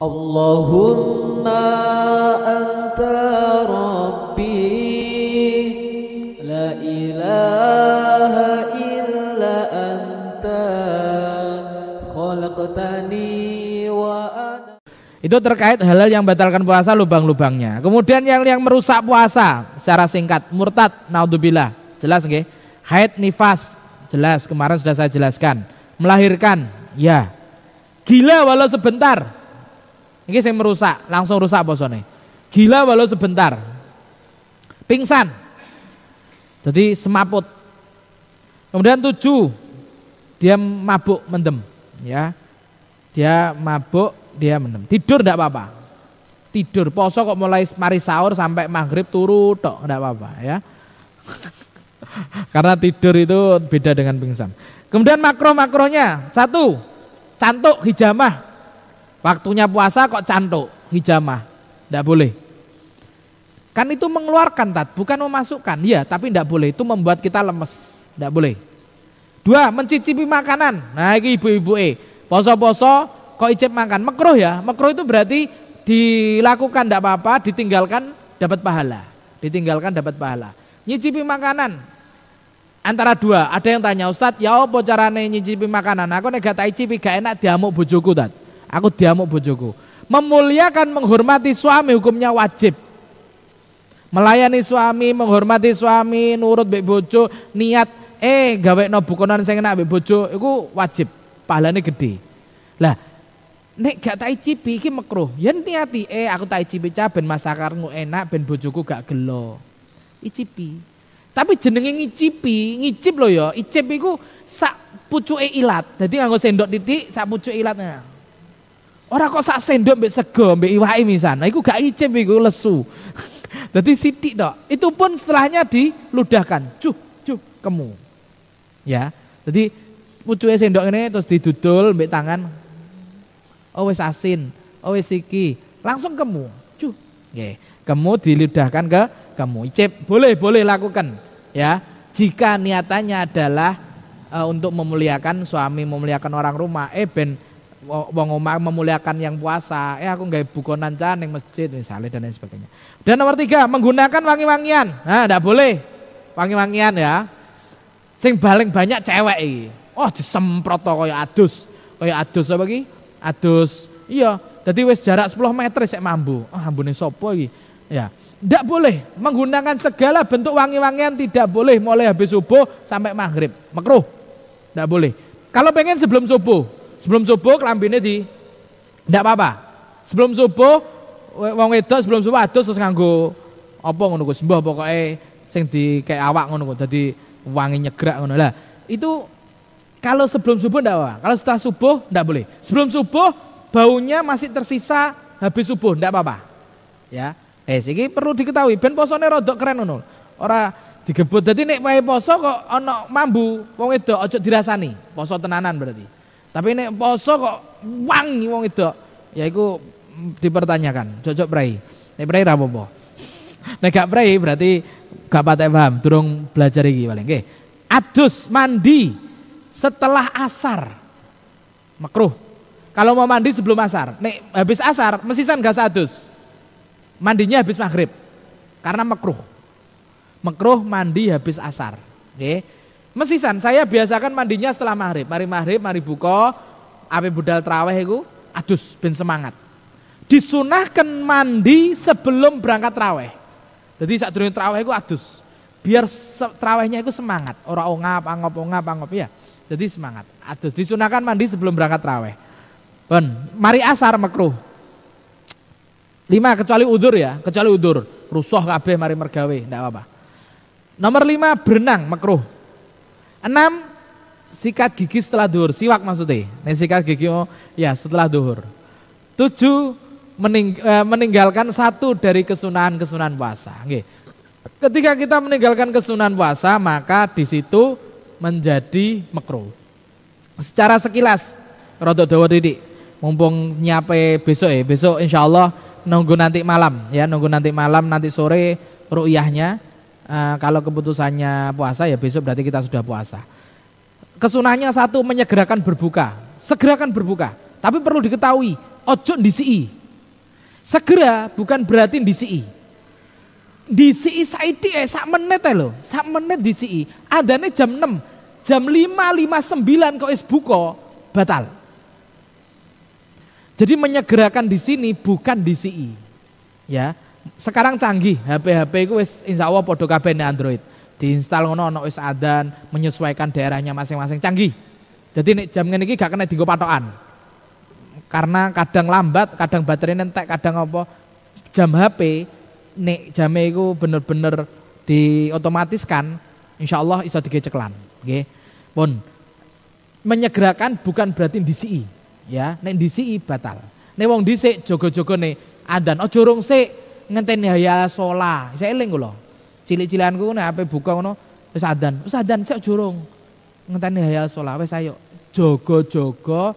anta Rabbi, la ilaha illa Anta. khalaqtani wa ana itu terkait halal yang batalkan puasa lubang-lubangnya. Kemudian yang yang merusak puasa secara singkat, murtad, naudzubillah. Jelas nggih? Haid, nifas, jelas kemarin sudah saya jelaskan. Melahirkan, ya. Gila walau sebentar, ini saya merusak, langsung rusak posone. Gila walau sebentar. Pingsan. Jadi semaput. Kemudian tujuh, dia mabuk mendem. ya Dia mabuk, dia mendem. Tidur tidak apa-apa. Tidur, poso kok mulai mari sahur sampai maghrib turu, tok tidak apa-apa ya. Karena tidur itu beda dengan pingsan. Kemudian makro-makronya, satu, cantuk hijamah Waktunya puasa kok cantuk, hijamah. Tidak boleh. Kan itu mengeluarkan tat, bukan memasukkan. Iya, tapi tidak boleh. Itu membuat kita lemes. Tidak boleh. Dua, mencicipi makanan. Nah, ini ibu-ibu eh. Poso-poso kok icip makan. Mekruh ya. Mekruh itu berarti dilakukan tidak apa-apa, ditinggalkan dapat pahala. Ditinggalkan dapat pahala. Nyicipi makanan, antara dua ada yang tanya Ustadz ya apa caranya nyicipi makanan aku nek gak icipi gak enak diamuk bojoku Ustadz. Aku diamuk bojoku. Memuliakan menghormati suami hukumnya wajib. Melayani suami, menghormati suami, nurut mbek bojo, niat eh gawe no bukonan sing enak mbek bojo iku wajib. pahalanya gede. Lah, nek gak tak icipi iki makro. Yen niati eh aku tak icipi cah ben masakanmu enak ben bojoku gak gelo. Icipi. Tapi jenenge ngicipi, ngicip loh yo, ya. Icip iku sak pucuke ilat. Dadi nganggo sendok titik sak pucuke ilatnya. Orang kok sak sendok mbek sego mbek iwake misan. Nah, iku gak icip iku lesu. Jadi sidik dok. Itu pun setelahnya diludahkan. Cuh, cuh, kemu. Ya. Jadi pucuke sendok ini terus didudul mbek tangan. Oh wis asin. Oh wis iki. Langsung kemu. Cuh. Nggih. Kemu diludahkan ke kemu. Icip boleh, boleh lakukan. Ya. Jika niatannya adalah uh, untuk memuliakan suami, memuliakan orang rumah, eh ben wong omah memuliakan yang puasa. Eh aku nggak bukonan nancan yang masjid misalnya dan lain sebagainya. Dan nomor tiga menggunakan wangi-wangian. Nah, tidak boleh wangi-wangian ya. Sing paling banyak cewek ini, Oh disemprot toko ya adus. kayak adus apa lagi? Adus. Iya, jadi wes jarak 10 meter saya mampu, Ah oh, ambune sopo iki? Ya. Tidak boleh menggunakan segala bentuk wangi-wangian tidak boleh mulai habis subuh sampai maghrib. Makruh. Tidak boleh. Kalau pengen sebelum subuh, Sebelum subuh kelambine di ndak apa-apa. Sebelum subuh wong wedok sebelum subuh adus terus nganggo apa ngono Gus, sembah pokoke sing di kayak awak ngono kok. Dadi wangi nyegrak ngono. Lah, itu kalau sebelum subuh ndak apa-apa. Kalau setelah subuh ndak boleh. Sebelum subuh baunya masih tersisa habis subuh ndak apa-apa. Ya. Eh, segi perlu diketahui ben posone rodok keren ngono. Ora digebut. jadi nek wae poso kok ana mambu wong wedok aja dirasani. Poso tenanan berarti. Tapi nek poso kok wangi wong itu, ya yaiku dipertanyakan. Cocok prai. Nek prai rapopo. apa Nek gak prai berarti gak patek paham, durung belajar iki paling Oke. Adus mandi setelah asar. Makruh. Kalau mau mandi sebelum asar, nek habis asar mesisan gak adus Mandinya habis maghrib. Karena makruh. Makruh mandi habis asar. oke Mesisan, saya biasakan mandinya setelah maghrib. Mari maghrib, mari buka, api budal traweh itu, adus, ben semangat. Disunahkan mandi sebelum berangkat traweh. Jadi saat durung traweh itu adus. Biar trawehnya itu semangat. Orang ongap, angop, ongap, angop, ya. Jadi semangat, adus. Disunahkan mandi sebelum berangkat traweh. Ben, mari asar makruh. Lima, kecuali udur ya, kecuali udur. Rusuh kabeh mari mergawe, tidak apa-apa. Nomor lima, berenang makruh. Enam, sikat gigi setelah duhur, siwak maksudnya. Nih sikat gigi, oh, ya setelah duhur. Tujuh, mening, eh, meninggalkan satu dari kesunahan-kesunahan puasa. Okay. Ketika kita meninggalkan kesunahan puasa, maka di situ menjadi makruh. Secara sekilas, rodok dawa didik, mumpung nyape besok ya, besok insya Allah nunggu nanti malam ya, nunggu nanti malam, nanti sore ru'yahnya Uh, kalau keputusannya puasa ya besok berarti kita sudah puasa. Kesunahnya satu menyegerakan berbuka, segerakan berbuka. Tapi perlu diketahui, ojo si. Segera bukan berarti Di si saiti eh sak menit lo, sak menit si. Adanya jam 6, jam 5, 5, 9 kok es buko batal. Jadi menyegerakan di sini bukan si. Ya sekarang canggih HP-HP itu wis insya Allah podo kabeh Android diinstal ngono ono wis adan menyesuaikan daerahnya masing-masing canggih. Jadi nih jam ini gak kena dienggo patokan. Karena kadang lambat, kadang baterai nentek, kadang apa jam HP nih jam itu bener-bener diotomatiskan, insya Allah iso digeceklan, oke Pun menyegerakan bukan berarti DCI ya. nih DCI batal. nih wong dhisik jogo-jogo nih adan oh jorong sih ngenteni haya sola. Saya eling kula. Cilik-cilikanku nek ape buka ngono wis adzan. Wis adzan sik jurung. Ngenteni haya sola wis ayo jaga-jaga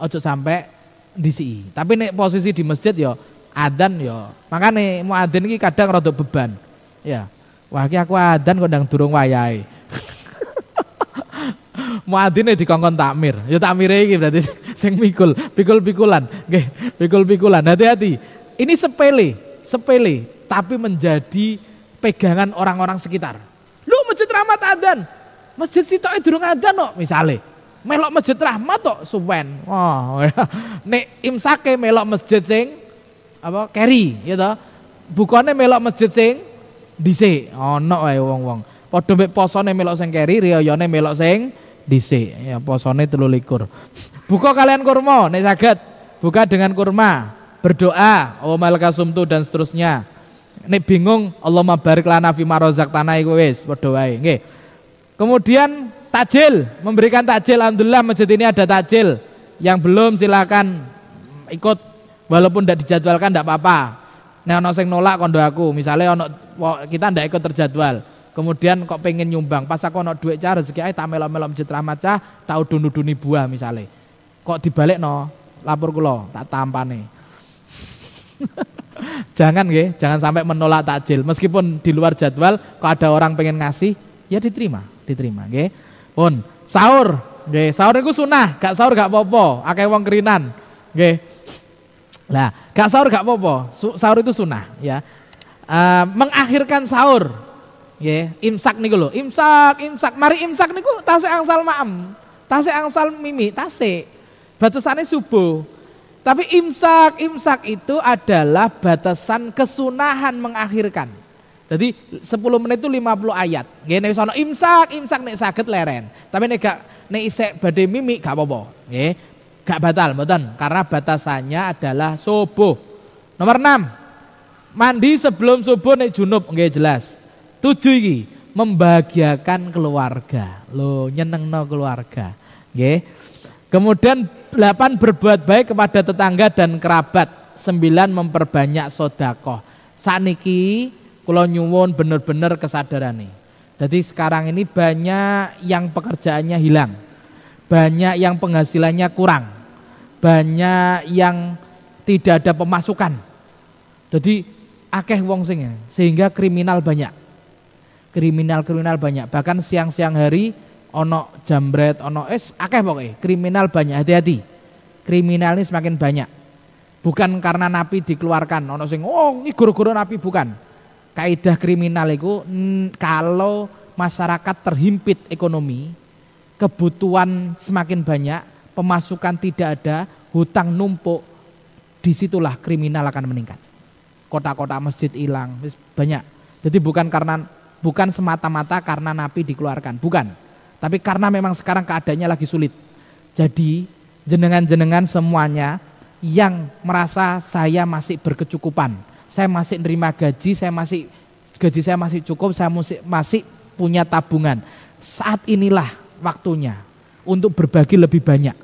aja sampai disi. Tapi nek posisi di masjid ya adzan ya. Makane adan iki kadang rada beban. Ya. Wah iki aku turung wayai mau durung wayahe. di dikongkon takmir. Ya takmire iki berarti sing mikul, pikul-pikulan. gih pikul-pikulan. Hati-hati. Ini sepele sepele tapi menjadi pegangan orang-orang sekitar. Lu masjid rahmat adan, masjid itu durung adan kok misale. Melok masjid rahmat kok suwen. Oh, ya. nek imsake melok masjid sing apa keri ya toh. Bukane melok masjid sing dhisik. Ono oh, wae wong-wong. Padha mek posone melok sing keri, riyane melok sing dhisik. Ya posone 23. Buka kalian kurma nek saged. Buka dengan kurma berdoa, oh malaka tuh dan seterusnya. Ini bingung, Allah mabarik lana fi marozak tanah iku wis, berdoa. Nggih. Kemudian takjil, memberikan takjil alhamdulillah masjid ini ada takjil. Yang belum silakan ikut walaupun tidak dijadwalkan tidak apa-apa. Nah, ono sing nolak kondo aku, misalnya ono kita tidak ikut terjadwal. Kemudian kok pengen nyumbang, pas aku ono duit cah rezeki ae tak melok-melok masjid rahmat cah, tau dunu-duni buah misalnya. Kok dibalik no, lapor kulo, tak tampane. jangan ya, jangan sampai menolak takjil. Meskipun di luar jadwal, kok ada orang pengen ngasih, ya diterima, diterima ya. Pun sahur, ya sahur itu sunah, gak sahur gak popo, akeh wong kerinan. ya. Lah, gak sahur gak popo, sahur itu sunnah, ya. Uh, mengakhirkan sahur ya, imsak nih lo imsak, imsak, mari imsak nih gue tasik angsal ma'am tasik angsal mimi, tasik. batasannya subuh. Tapi imsak, imsak itu adalah batasan kesunahan mengakhirkan. Jadi 10 menit itu 50 ayat. Nggih nek imsak, imsak nek saged leren. Tapi nek gak nek isek badhe mimik gak apa-apa, nggih. Gak batal mboten karena batasannya adalah subuh. Nomor 6. Mandi sebelum subuh nek junub nggih jelas. 7 iki membahagiakan keluarga. Loh, nyenengno keluarga. Nggih. Kemudian 8 berbuat baik kepada tetangga dan kerabat. 9 memperbanyak sodakoh. Saniki kalau nyuwun benar-benar kesadaran nih. Jadi sekarang ini banyak yang pekerjaannya hilang. Banyak yang penghasilannya kurang. Banyak yang tidak ada pemasukan. Jadi akeh wong sing sehingga kriminal banyak. Kriminal-kriminal banyak. Bahkan siang-siang hari ono jambret, ono es, akeh pokoknya. Kriminal banyak, hati-hati. Kriminal ini semakin banyak. Bukan karena napi dikeluarkan, ono sing oh ini guru-guru napi bukan. Kaidah kriminal itu kalau masyarakat terhimpit ekonomi, kebutuhan semakin banyak, pemasukan tidak ada, hutang numpuk, disitulah kriminal akan meningkat. Kota-kota masjid hilang, banyak. Jadi bukan karena bukan semata-mata karena napi dikeluarkan, bukan tapi karena memang sekarang keadaannya lagi sulit. Jadi jenengan-jenengan semuanya yang merasa saya masih berkecukupan. Saya masih nerima gaji, saya masih gaji saya masih cukup, saya masih, masih punya tabungan. Saat inilah waktunya untuk berbagi lebih banyak.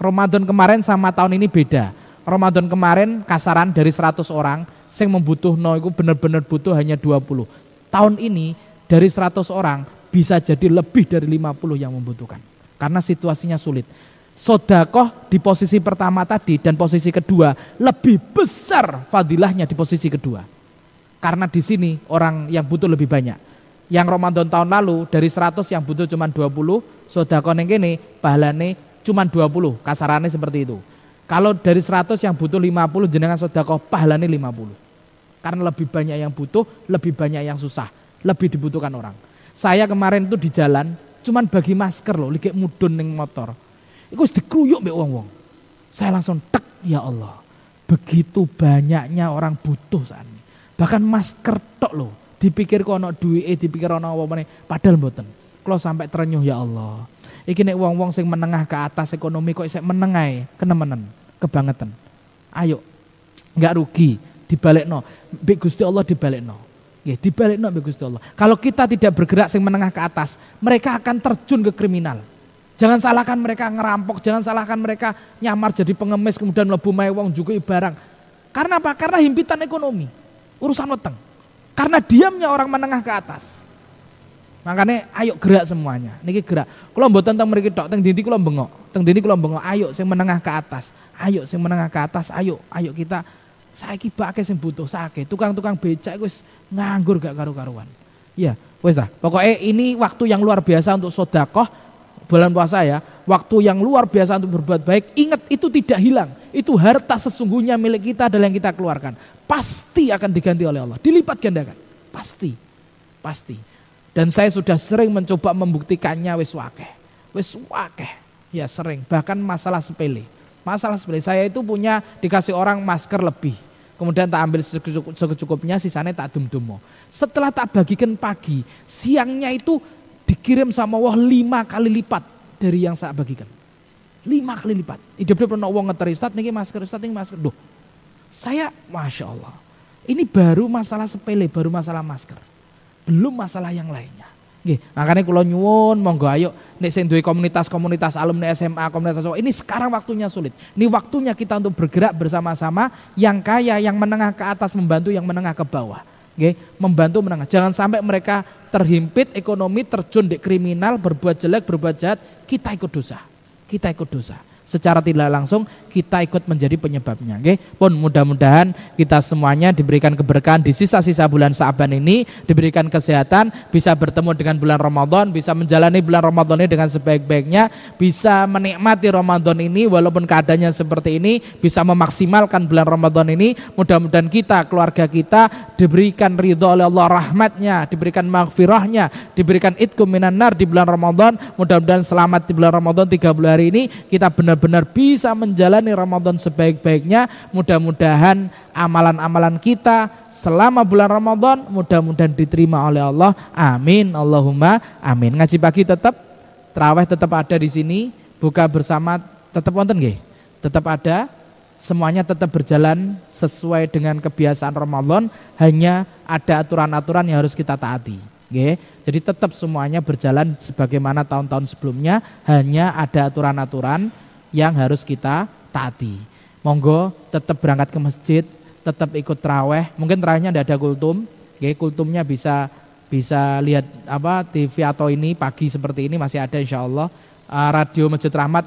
Ramadan kemarin sama tahun ini beda. Ramadan kemarin kasaran dari 100 orang, sing membutuh no itu benar-benar butuh hanya 20. Tahun ini dari 100 orang bisa jadi lebih dari 50 yang membutuhkan. Karena situasinya sulit. Sodakoh di posisi pertama tadi dan posisi kedua lebih besar fadilahnya di posisi kedua. Karena di sini orang yang butuh lebih banyak. Yang Ramadan tahun lalu dari 100 yang butuh cuma 20, sodakoh yang ini pahalane cuma 20, kasarannya seperti itu. Kalau dari 100 yang butuh 50 jenengan sodakoh pahalane 50. Karena lebih banyak yang butuh, lebih banyak yang susah, lebih dibutuhkan orang. Saya kemarin itu di jalan, cuman bagi masker loh, lagi mudun neng motor. Iku dikruyuk be wong-wong. Saya langsung tek, ya Allah. Begitu banyaknya orang butuh saat ini. Bahkan masker tok loh. Dipikir kono duit, dipikir ono apa padahal mboten. Kalau sampai terenyuh ya Allah. Iki nek wong-wong sing menengah ke atas ekonomi kok isek menengai, kenemenen, kebangetan. Ayo, nggak rugi, dibalik no. Bik Gusti Allah dibalik nol. Ya, dibalik nabi Gusti Allah. Kalau kita tidak bergerak sing menengah ke atas, mereka akan terjun ke kriminal. Jangan salahkan mereka ngerampok, jangan salahkan mereka nyamar jadi pengemis kemudian mlebu mewong juga barang. Karena apa? Karena himpitan ekonomi, urusan weteng. Karena diamnya orang menengah ke atas. Makanya ayo gerak semuanya. Niki gerak. Kalau mau tentang mereka dok, teng dindi kalau bengok. Teng dindi kalau bengok, ayo sing menengah ke atas. Ayo sing menengah ke atas, ayo ayo kita saiki pakai sing butuh sake tukang-tukang becak wis nganggur gak karu-karuan Ya, wis lah pokoknya ini waktu yang luar biasa untuk sodakoh bulan puasa ya waktu yang luar biasa untuk berbuat baik ingat itu tidak hilang itu harta sesungguhnya milik kita adalah yang kita keluarkan pasti akan diganti oleh Allah dilipat gandakan pasti pasti dan saya sudah sering mencoba membuktikannya wes wakeh wes wakeh ya sering bahkan masalah sepele Masalah seperti saya itu punya dikasih orang masker lebih. Kemudian tak ambil secukupnya, sisanya tak dum-dumo. Setelah tak bagikan pagi, siangnya itu dikirim sama wah lima kali lipat dari yang saya bagikan. Lima kali lipat. Hidup hidup pernah uang ngeteri, ustad nih masker, ustad nih masker. doh saya, Masya Allah, ini baru masalah sepele, baru masalah masker. Belum masalah yang lainnya. Gih makanya kalau nyuwun monggo ayo nih sing komunitas-komunitas alumni SMA, komunitas ini sekarang waktunya sulit. Ini waktunya kita untuk bergerak bersama-sama yang kaya, yang menengah ke atas membantu yang menengah ke bawah. Oke, membantu menengah. Jangan sampai mereka terhimpit ekonomi terjun di kriminal, berbuat jelek, berbuat jahat, kita ikut dosa. Kita ikut dosa secara tidak langsung kita ikut menjadi penyebabnya. Oke, pun mudah-mudahan kita semuanya diberikan keberkahan di sisa-sisa bulan Sa'ban ini, diberikan kesehatan, bisa bertemu dengan bulan Ramadan, bisa menjalani bulan Ramadan ini dengan sebaik-baiknya, bisa menikmati Ramadan ini walaupun keadaannya seperti ini, bisa memaksimalkan bulan Ramadan ini. Mudah-mudahan kita, keluarga kita diberikan ridho oleh Allah rahmatnya, diberikan maghfirahnya, diberikan itkum minan nar di bulan Ramadan. Mudah-mudahan selamat di bulan Ramadan 30 hari ini kita benar benar-benar bisa menjalani Ramadan sebaik-baiknya. Mudah-mudahan amalan-amalan kita selama bulan Ramadan mudah-mudahan diterima oleh Allah. Amin. Allahumma amin. Ngaji pagi tetap, terawih tetap ada di sini, buka bersama tetap wonten nggih. Tetap ada, semuanya tetap berjalan sesuai dengan kebiasaan Ramadan, hanya ada aturan-aturan yang harus kita taati. Jadi tetap semuanya berjalan sebagaimana tahun-tahun sebelumnya, hanya ada aturan-aturan yang harus kita taati. Monggo tetap berangkat ke masjid, tetap ikut traweh. Mungkin trawehnya tidak ada kultum, ya kultumnya bisa bisa lihat apa TV atau ini pagi seperti ini masih ada insya Allah. Eh, radio Masjid Rahmat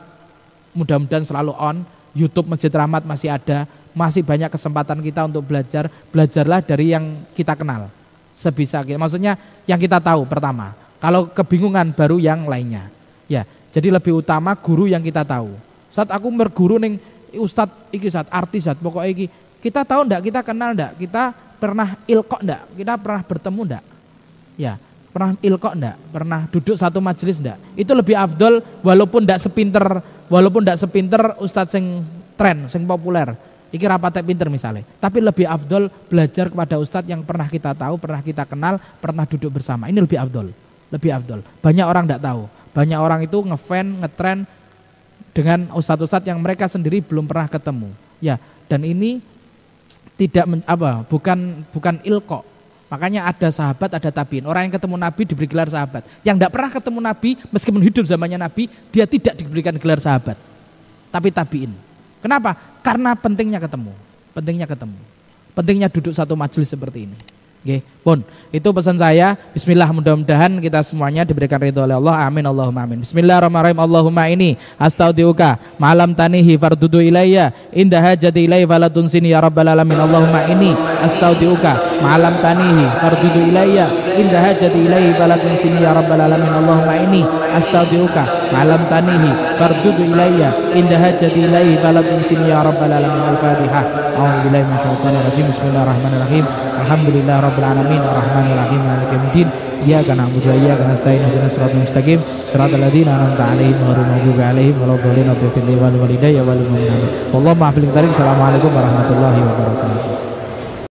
mudah-mudahan selalu on. YouTube Masjid Rahmat masih ada, masih banyak kesempatan kita untuk belajar. Belajarlah dari yang kita kenal sebisa kita. Maksudnya yang kita tahu pertama. Kalau kebingungan baru yang lainnya. Ya, jadi lebih utama guru yang kita tahu. Saat aku berguru neng ustad iki saat artis saat pokoknya iki kita tahu ndak kita kenal ndak kita pernah ilkok ndak kita pernah bertemu ndak ya pernah ilkok ndak pernah duduk satu majelis ndak itu lebih afdol walaupun ndak sepinter walaupun ndak sepinter ustad sing tren sing populer iki rapat pinter misalnya tapi lebih afdol belajar kepada ustad yang pernah kita tahu pernah kita kenal pernah duduk bersama ini lebih afdol lebih afdol banyak orang ndak tahu banyak orang itu ngefan ngetren dengan satu ustadz yang mereka sendiri belum pernah ketemu. Ya, dan ini tidak men, apa bukan bukan ilko. Makanya ada sahabat, ada tabiin. Orang yang ketemu Nabi diberi gelar sahabat. Yang tidak pernah ketemu Nabi, meskipun hidup zamannya Nabi, dia tidak diberikan gelar sahabat. Tapi tabiin. Kenapa? Karena pentingnya ketemu. Pentingnya ketemu. Pentingnya duduk satu majelis seperti ini. Okay. pun itu pesan saya. Bismillah mudah-mudahan kita semuanya diberikan ridho oleh Allah. Amin Allahumma amin. Bismillahirrahmanirrahim. Allahumma ini astaudiuka malam tanihi fardudu ilayya indaha jadi ilai falatun sini ya rabbal alamin. Allahumma ini astaudiuka malam tanihi fardudu ilayya indaha jadi ilai falatun sini ya rabbal alamin. Allahumma ini astaudiuka malam tanihi fardudu ilayya indaha jadi ilai falatun sini ya rabbal alamin. Al-Fatihah. Alhamdulillah, Bismillahirrahmanirrahim. Alhamdulillah Rabbil Alamin Ar-Rahman rahim Iyyaka na'budu wa iyyaka nasta'in Ihdinas siratal mustaqim siratal ladzina an'amta 'alaihim ghairil maghdubi 'alaihim waladdallin walidayya wal mu'minin. Wallahu a'lam. Assalamualaikum warahmatullahi wabarakatuh.